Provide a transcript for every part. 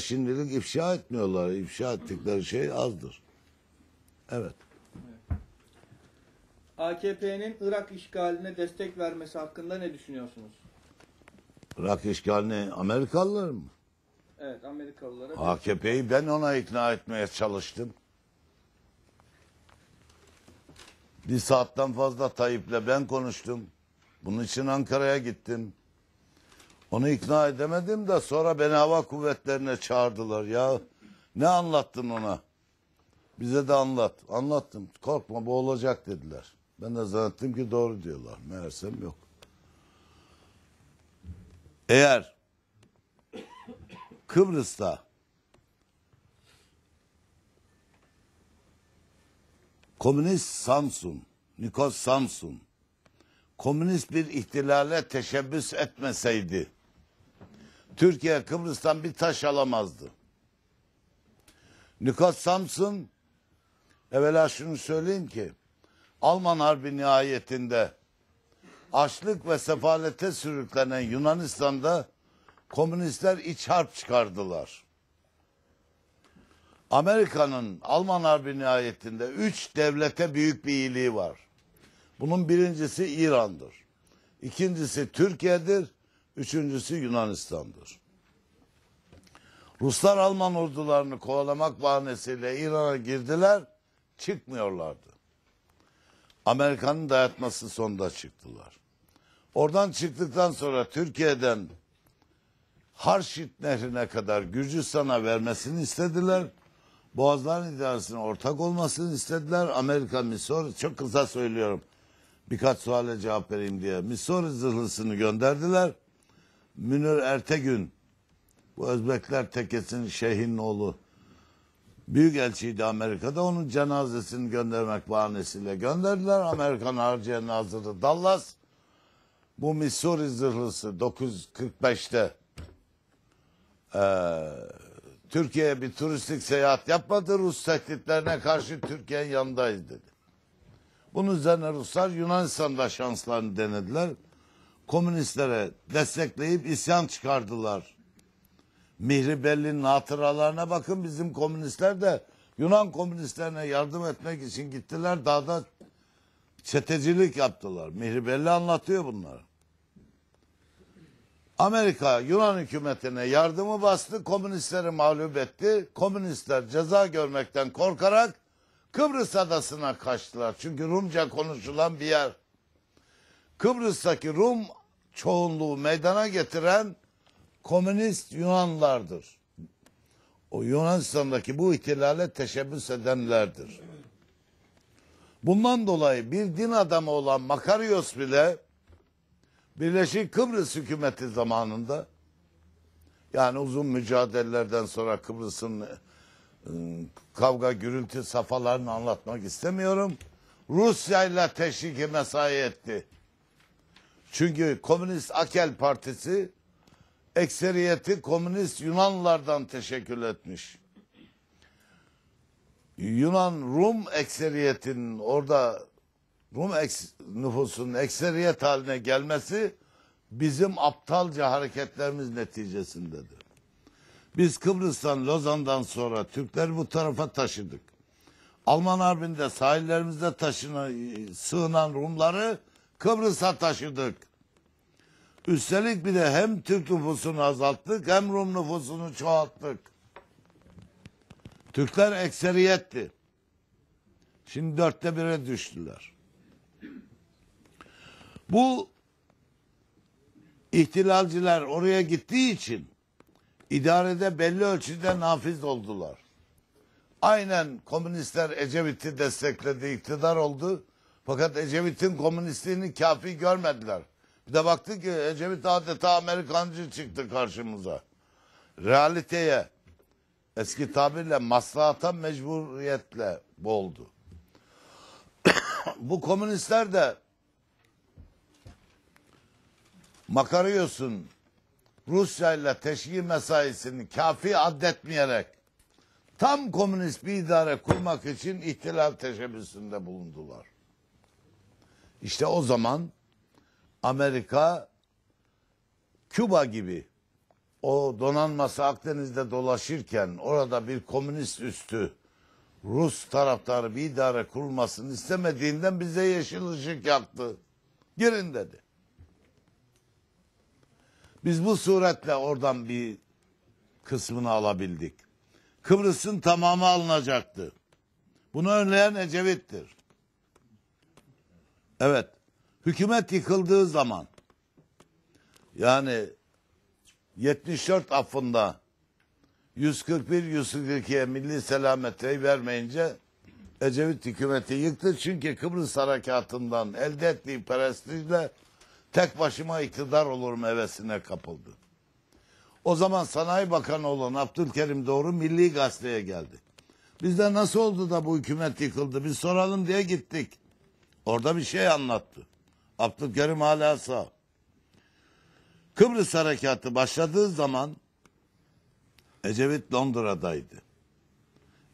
Şimdilik ifşa etmiyorlar. İfşa ettikleri şey azdır. Evet. AKP'nin Irak işgaline destek vermesi hakkında ne düşünüyorsunuz? Irak işgalini Amerikalılar mı? Evet Amerikalılara. AKP'yi ben ona ikna etmeye çalıştım. Bir saatten fazla Tayyip'le ben konuştum. Bunun için Ankara'ya gittim. Onu ikna edemedim de sonra beni hava kuvvetlerine çağırdılar ya. Ne anlattın ona? Bize de anlat. Anlattım. Korkma bu olacak dediler. Ben de zannettim ki doğru diyorlar. Meğersem yok. Eğer Kıbrıs'ta Komünist Samsun, Nikos Samsun komünist bir ihtilale teşebbüs etmeseydi Türkiye Kıbrıs'tan bir taş alamazdı. Nikat Samsun evvela şunu söyleyeyim ki Alman Harbi nihayetinde açlık ve sefalete sürüklenen Yunanistan'da komünistler iç harp çıkardılar. Amerika'nın Alman Harbi nihayetinde üç devlete büyük bir iyiliği var. Bunun birincisi İran'dır. İkincisi Türkiye'dir. Üçüncüsü Yunanistan'dır. Ruslar Alman ordularını kovalamak bahanesiyle İran'a girdiler, çıkmıyorlardı. Amerika'nın dayatması sonunda çıktılar. Oradan çıktıktan sonra Türkiye'den Harşit Nehri'ne kadar Gürcistan'a vermesini istediler. Boğazların idaresine ortak olmasını istediler. Amerika Missouri, çok kısa söylüyorum birkaç suale cevap vereyim diye Missouri zırhlısını gönderdiler. Münir Ertegün bu Özbekler tekesinin şeyhinin oğlu Büyükelçiydi Amerika'da. Onun cenazesini göndermek bahanesiyle gönderdiler. Amerikan Harcıya Nazırı Dallas bu Missouri zırhlısı 945'te e, Türkiye'ye bir turistik seyahat yapmadı. Rus tehditlerine karşı Türkiye'nin yanındayız dedi. Bunun üzerine Ruslar Yunanistan'da şanslarını denediler komünistlere destekleyip isyan çıkardılar. Mihri Belli'nin hatıralarına bakın bizim komünistler de Yunan komünistlerine yardım etmek için gittiler. Dağda çetecilik yaptılar. Mihri Belli anlatıyor bunları. Amerika Yunan hükümetine yardımı bastı, komünistleri mağlup etti. Komünistler ceza görmekten korkarak Kıbrıs adasına kaçtılar. Çünkü Rumca konuşulan bir yer. Kıbrıs'taki Rum çoğunluğu meydana getiren komünist Yunanlardır. O Yunanistan'daki bu ihtilale teşebbüs edenlerdir. Bundan dolayı bir din adamı olan Makarios bile Birleşik Kıbrıs hükümeti zamanında yani uzun mücadelelerden sonra Kıbrıs'ın ıı, kavga gürültü safalarını anlatmak istemiyorum. Rusya ile teşviki mesai etti. Çünkü Komünist Akel Partisi ekseriyeti komünist Yunanlardan teşekkür etmiş. Yunan Rum ekseriyetinin orada Rum eks, nüfusunun ekseriyet haline gelmesi bizim aptalca hareketlerimiz neticesindedir. Biz Kıbrıs'tan, Lozan'dan sonra Türkleri bu tarafa taşıdık. Alman harbinde sahillerimizde taşınan, e, sığınan Rumları Kıbrıs'a taşıdık. Üstelik bir de hem Türk nüfusunu azalttık hem Rum nüfusunu çoğalttık. Türkler ekseriyetti. Şimdi dörtte bire düştüler. Bu ihtilalciler oraya gittiği için idarede belli ölçüde nafiz oldular. Aynen komünistler Ecevit'i destekledi, iktidar oldu. Fakat Ecevit'in komünistliğini kafi görmediler. Bir de baktık ki Ecevit adeta Amerikancı çıktı karşımıza. Realiteye, eski tabirle maslahata mecburiyetle boğuldu. Bu komünistler de makarıyorsun Rusya ile teşkil mesaisini kafi addetmeyerek tam komünist bir idare kurmak için ihtilal teşebbüsünde bulundular. İşte o zaman Amerika Küba gibi o donanması Akdeniz'de dolaşırken orada bir komünist üstü Rus taraftarı bir idare kurulmasını istemediğinden bize yeşil ışık yaktı. Girin dedi. Biz bu suretle oradan bir kısmını alabildik. Kıbrıs'ın tamamı alınacaktı. Bunu önleyen Ecevit'tir. Evet. Hükümet yıkıldığı zaman yani 74 affında 141-142'ye milli selametreyi vermeyince Ecevit hükümeti yıktı. Çünkü Kıbrıs harekatından elde ettiği prestijle tek başıma iktidar olurum hevesine kapıldı. O zaman Sanayi Bakanı olan Abdülkerim Doğru Milli Gazete'ye geldi. Bizde nasıl oldu da bu hükümet yıkıldı? Biz soralım diye gittik. Orada bir şey anlattı. Abdülkerim hala sağ. Kıbrıs harekatı başladığı zaman Ecevit Londra'daydı.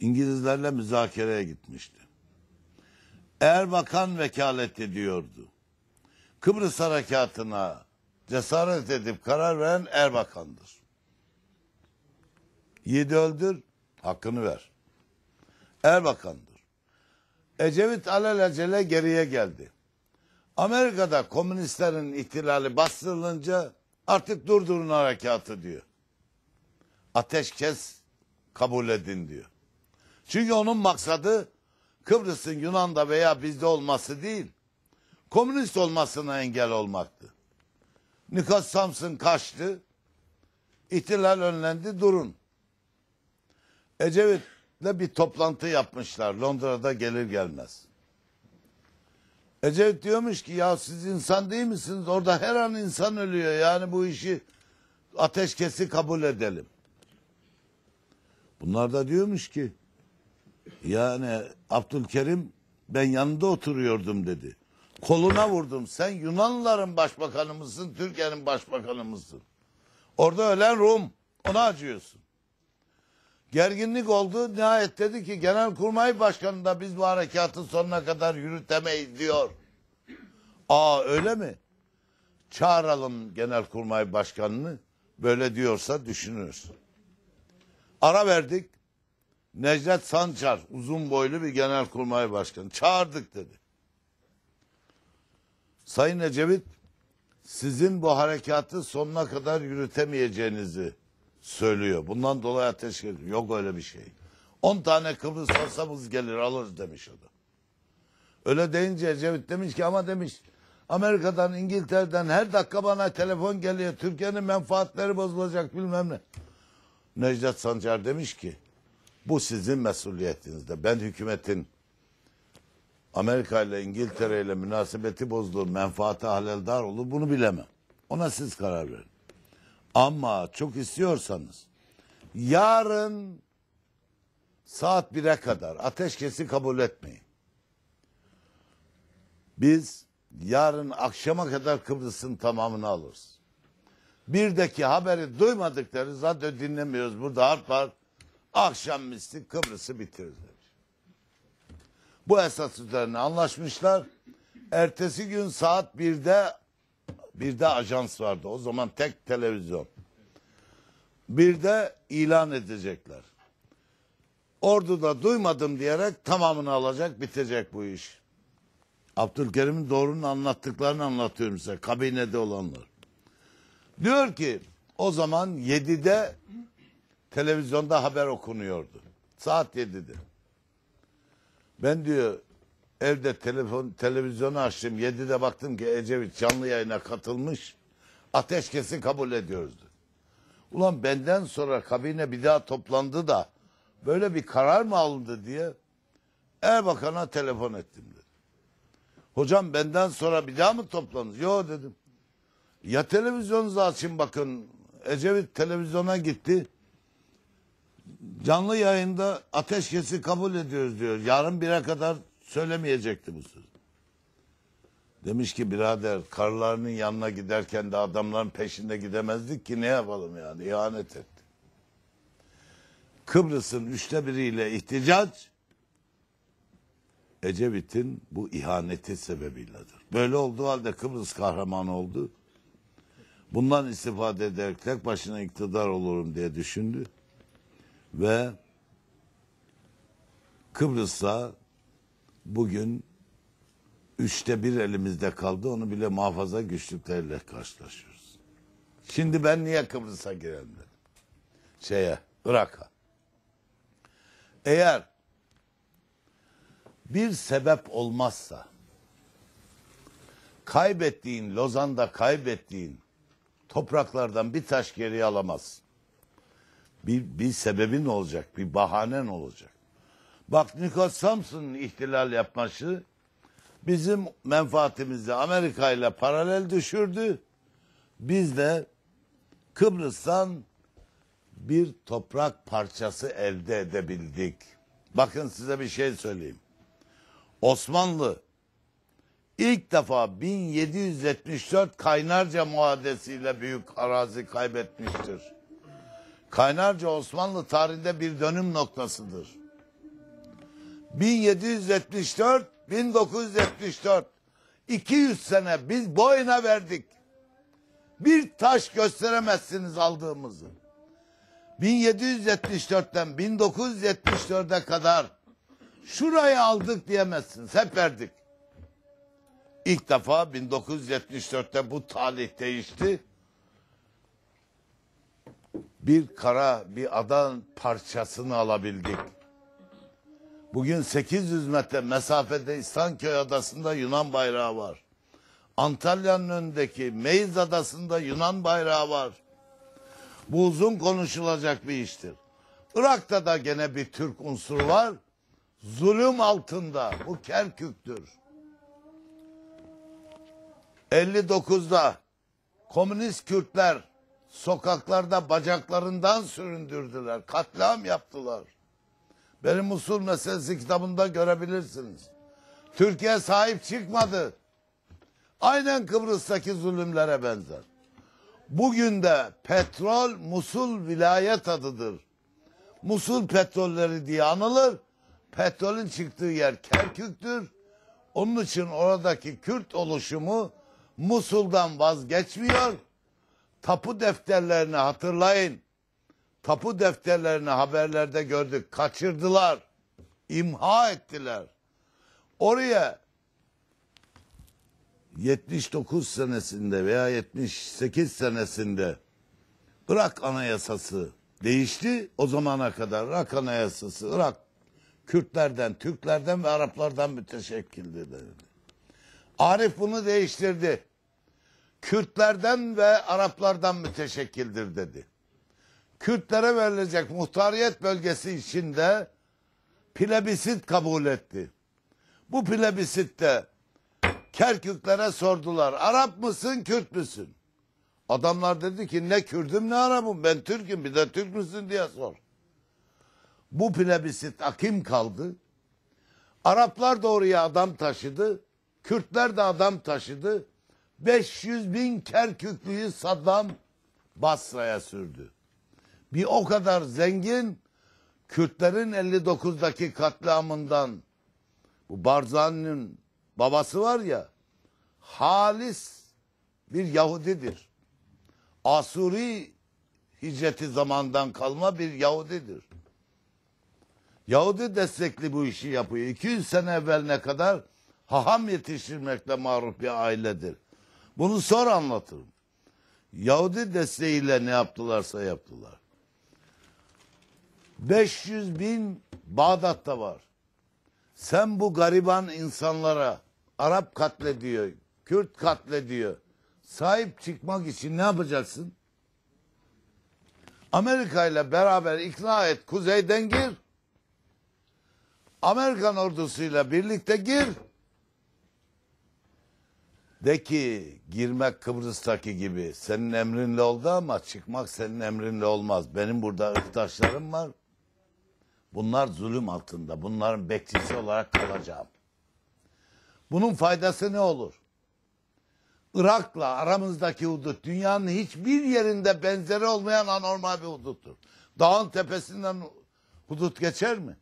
İngilizlerle müzakereye gitmişti. Erbakan vekalet ediyordu. Kıbrıs harekatına cesaret edip karar veren Erbakan'dır. Yedi öldür, hakkını ver. Erbakan'dır. Ecevit alelacele geriye geldi. Amerika'da komünistlerin ihtilali bastırılınca artık durdurun harekatı diyor. Ateşkes kabul edin diyor. Çünkü onun maksadı Kıbrıs'ın Yunan'da veya bizde olması değil, komünist olmasına engel olmaktı. Nikos Samson kaçtı, ihtilal önlendi, durun. Ecevit Ecevit'le bir toplantı yapmışlar Londra'da gelir gelmez. Ecevit diyormuş ki ya siz insan değil misiniz? Orada her an insan ölüyor. Yani bu işi ateşkesi kabul edelim. Bunlar da diyormuş ki yani Abdülkerim ben yanında oturuyordum dedi. Koluna vurdum. Sen Yunanlıların başbakanı mısın? Türkiye'nin başbakanı mısın? Orada ölen Rum. Ona acıyorsun. Gerginlik oldu. Nihayet dedi ki Genelkurmay Başkanı da biz bu harekatın sonuna kadar yürütemeyiz diyor. Aa öyle mi? Çağıralım Genelkurmay Başkanı'nı. Böyle diyorsa düşünürüz. Ara verdik. Necdet Sançar, uzun boylu bir genelkurmay başkanı. Çağırdık dedi. Sayın Ecevit sizin bu harekatı sonuna kadar yürütemeyeceğinizi söylüyor. Bundan dolayı ateş ediyor. Yok öyle bir şey. 10 tane Kıbrıs alsamız gelir alırız demiş adam. Öyle deyince Ecevit demiş ki ama demiş Amerika'dan İngiltere'den her dakika bana telefon geliyor. Türkiye'nin menfaatleri bozulacak bilmem ne. Necdet Sancar demiş ki bu sizin mesuliyetinizde. Ben hükümetin Amerika ile İngiltere ile münasebeti bozduğu menfaati dar olur bunu bilemem. Ona siz karar verin. Ama çok istiyorsanız yarın saat 1'e kadar ateşkesi kabul etmeyin. Biz yarın akşama kadar Kıbrıs'ın tamamını alırız. Birdeki haberi duymadıkları zaten dinlemiyoruz. Burada harp var. Akşam misli Kıbrıs'ı bitirirler. Bu esas üzerine anlaşmışlar. Ertesi gün saat 1'de bir de ajans vardı. O zaman tek televizyon. Bir de ilan edecekler. Ordu'da duymadım diyerek tamamını alacak bitecek bu iş. Abdülkerim'in doğrunun anlattıklarını anlatıyorum size. Kabinede olanlar. Diyor ki o zaman 7'de televizyonda haber okunuyordu. Saat 7'de. Ben diyor Evde telefon televizyonu açtım. yedi de baktım ki Ecevit canlı yayına katılmış. Ateşkesi kabul ediyoruzdu. Ulan benden sonra kabine bir daha toplandı da böyle bir karar mı alındı diye Erbakan'a telefon ettim dedi. Hocam benden sonra bir daha mı toplanır? Yo dedim. Ya televizyonunuzu açın bakın. Ecevit televizyona gitti. Canlı yayında ateşkesi kabul ediyoruz diyor. Yarın bire kadar Söylemeyecekti bu sözü. Demiş ki birader karlarının yanına giderken de adamların peşinde gidemezdik ki ne yapalım yani ihanet etti. Kıbrıs'ın üçte biriyle ihticac Ecevit'in bu ihaneti sebebiyledir. Böyle olduğu halde Kıbrıs kahramanı oldu. Bundan istifade ederek tek başına iktidar olurum diye düşündü. Ve Kıbrıs'a bugün üçte bir elimizde kaldı. Onu bile muhafaza güçlüklerle karşılaşıyoruz. Şimdi ben niye Kıbrıs'a girelim Şeye, Irak'a. Eğer bir sebep olmazsa kaybettiğin, Lozan'da kaybettiğin topraklardan bir taş geri alamazsın. Bir, bir sebebin olacak, bir bahanen olacak. Bak Nikos Samson'un ihtilal yapması bizim menfaatimizi Amerika ile paralel düşürdü. Biz de Kıbrıs'tan bir toprak parçası elde edebildik. Bakın size bir şey söyleyeyim. Osmanlı ilk defa 1774 Kaynarca muadesiyle büyük arazi kaybetmiştir. Kaynarca Osmanlı tarihinde bir dönüm noktasıdır. 1774 1974 200 sene biz boyuna verdik. Bir taş gösteremezsiniz aldığımızı. 1774'ten 1974'e kadar şuraya aldık diyemezsiniz. Hep verdik. İlk defa 1974'te bu talih değişti. Bir kara, bir adan parçasını alabildik. Bugün 800 metre mesafede İstanköy Adası'nda Yunan bayrağı var. Antalya'nın önündeki Meiz Adası'nda Yunan bayrağı var. Bu uzun konuşulacak bir iştir. Irak'ta da gene bir Türk unsuru var. Zulüm altında. Bu Kerkük'tür. 59'da komünist Kürtler sokaklarda bacaklarından süründürdüler. Katliam yaptılar. Benim usul meselesi kitabında görebilirsiniz. Türkiye sahip çıkmadı. Aynen Kıbrıs'taki zulümlere benzer. Bugün de petrol Musul vilayet adıdır. Musul petrolleri diye anılır. Petrolün çıktığı yer Kerkük'tür. Onun için oradaki Kürt oluşumu Musul'dan vazgeçmiyor. Tapu defterlerini hatırlayın tapu defterlerini haberlerde gördük. Kaçırdılar. imha ettiler. Oraya 79 senesinde veya 78 senesinde Irak anayasası değişti. O zamana kadar Irak anayasası Irak Kürtlerden, Türklerden ve Araplardan müteşekkildi dedi. Arif bunu değiştirdi. Kürtlerden ve Araplardan müteşekkildir dedi. Kürtlere verilecek muhtariyet bölgesi içinde plebisit kabul etti. Bu plebisitte Kerküklere sordular. Arap mısın, Kürt müsün? Adamlar dedi ki ne Kürtüm ne Arap'ım ben Türk'üm bir de Türk müsün diye sor. Bu plebisit akim kaldı. Araplar doğruya adam taşıdı. Kürtler de adam taşıdı. 500 bin Kerküklüyü Saddam Basra'ya sürdü bir o kadar zengin Kürtlerin 59'daki katliamından bu Barzani'nin babası var ya halis bir Yahudidir. Asuri hicreti zamandan kalma bir Yahudidir. Yahudi destekli bu işi yapıyor. 200 sene evveline kadar haham yetiştirmekle maruf bir ailedir. Bunu sonra anlatırım. Yahudi desteğiyle ne yaptılarsa yaptılar. 500 bin Bağdat'ta var. Sen bu gariban insanlara Arap katlediyor, Kürt katlediyor. Sahip çıkmak için ne yapacaksın? Amerika ile beraber ikna et kuzeyden gir. Amerikan ordusuyla birlikte gir. De ki girmek Kıbrıs'taki gibi senin emrinle oldu ama çıkmak senin emrinle olmaz. Benim burada ırktaşlarım var. Bunlar zulüm altında. Bunların bekçisi olarak kalacağım. Bunun faydası ne olur? Irak'la aramızdaki hudut dünyanın hiçbir yerinde benzeri olmayan anormal bir huduttur. Dağın tepesinden hudut geçer mi?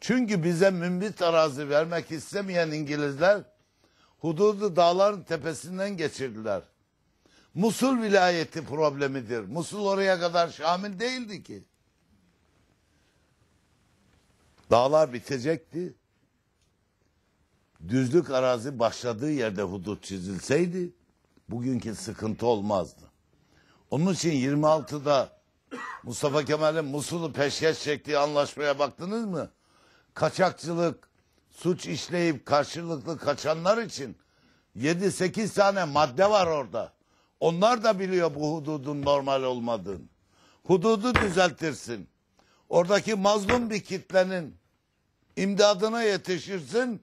Çünkü bize mümbit arazi vermek istemeyen İngilizler hududu dağların tepesinden geçirdiler. Musul vilayeti problemidir. Musul oraya kadar Şam'ın değildi ki. Dağlar bitecekti. Düzlük arazi başladığı yerde hudut çizilseydi bugünkü sıkıntı olmazdı. Onun için 26'da Mustafa Kemal'in Musul'u peşkeş çektiği anlaşmaya baktınız mı? Kaçakçılık, suç işleyip karşılıklı kaçanlar için 7-8 tane madde var orada. Onlar da biliyor bu hududun normal olmadığını. Hududu düzeltirsin oradaki mazlum bir kitlenin imdadına yetişirsin.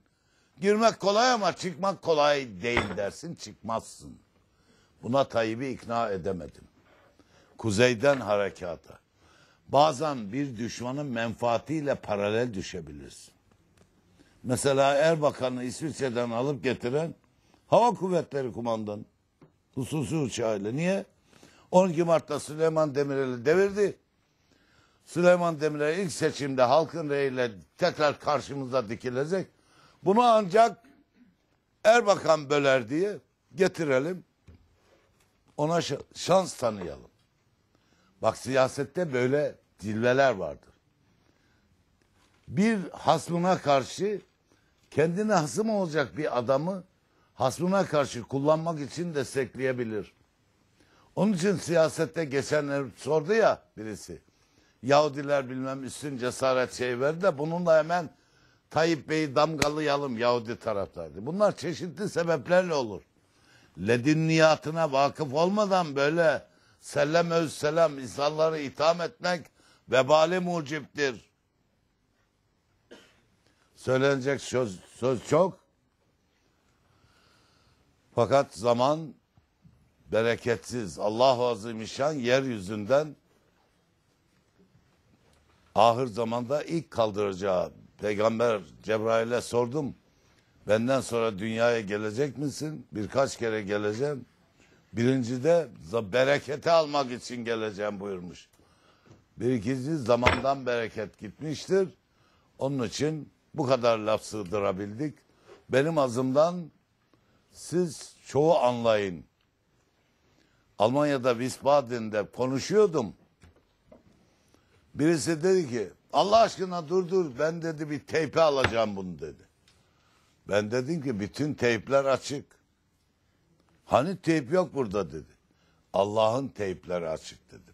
Girmek kolay ama çıkmak kolay değil dersin, çıkmazsın. Buna Tayyip'i ikna edemedim. Kuzeyden harekata. Bazen bir düşmanın menfaatiyle paralel düşebilirsin. Mesela Erbakan'ı İsviçre'den alıp getiren Hava Kuvvetleri Kumandanı. Hususi uçağıyla. Niye? 12 Mart'ta Süleyman Demirel'i devirdi. Süleyman Demirel ilk seçimde halkın reyiyle tekrar karşımıza dikilecek. Bunu ancak Erbakan böler diye getirelim. Ona şans tanıyalım. Bak siyasette böyle dilveler vardır. Bir hasmına karşı kendine hasım olacak bir adamı hasmına karşı kullanmak için destekleyebilir. Onun için siyasette geçenler sordu ya birisi. Yahudiler bilmem üstün cesaret şey verdi de bununla hemen Tayyip Bey'i damgalayalım Yahudi taraftardı. Bunlar çeşitli sebeplerle olur. Ledin niyatına vakıf olmadan böyle sellem öz selam insanları itham etmek vebali muciptir. Söylenecek söz, söz çok. Fakat zaman bereketsiz. Allah-u Azimüşşan yeryüzünden ahır zamanda ilk kaldıracağı peygamber Cebrail'e sordum. Benden sonra dünyaya gelecek misin? Birkaç kere geleceğim. Birinci de bereketi almak için geleceğim buyurmuş. Bir ikinci zamandan bereket gitmiştir. Onun için bu kadar laf sığdırabildik. Benim azımdan siz çoğu anlayın. Almanya'da Wiesbaden'de konuşuyordum. Birisi dedi ki Allah aşkına dur dur ben dedi bir teype alacağım bunu dedi. Ben dedim ki bütün teypler açık. Hani teyp yok burada dedi. Allah'ın teypleri açık dedim.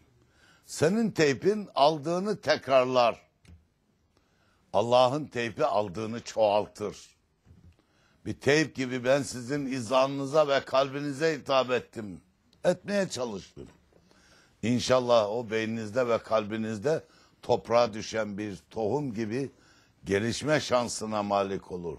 Senin teypin aldığını tekrarlar. Allah'ın teypi aldığını çoğaltır. Bir teyp gibi ben sizin izanınıza ve kalbinize hitap ettim. Etmeye çalıştım. İnşallah o beyninizde ve kalbinizde toprağa düşen bir tohum gibi gelişme şansına malik olur.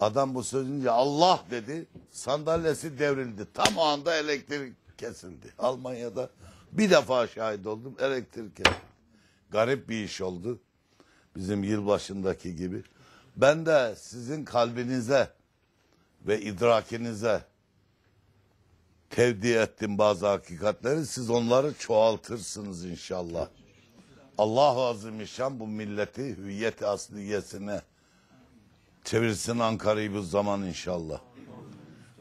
Adam bu sözünce Allah dedi sandalyesi devrildi. Tam o anda elektrik kesildi. Almanya'da bir defa şahit oldum elektrik kesildi. Garip bir iş oldu. Bizim yılbaşındaki gibi. Ben de sizin kalbinize ve idrakinize tevdi ettim bazı hakikatleri. Siz onları çoğaltırsınız inşallah. Allah azimüşşan bu milleti hüviyet asliyesine çevirsin Ankara'yı bu zaman inşallah.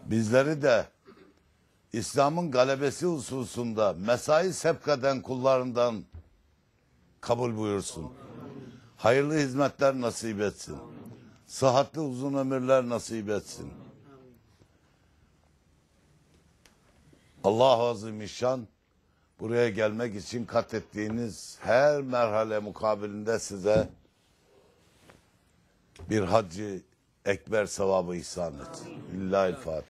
Bizleri de İslam'ın galebesi hususunda mesai sepkaden kullarından kabul buyursun. Hayırlı hizmetler nasip etsin. Sıhhatli uzun ömürler nasip etsin. Allah-u Azimüşşan buraya gelmek için kat ettiğiniz her merhale mukabilinde size bir hacı ekber sevabı ihsan et. Lillahi'l-Fatiha.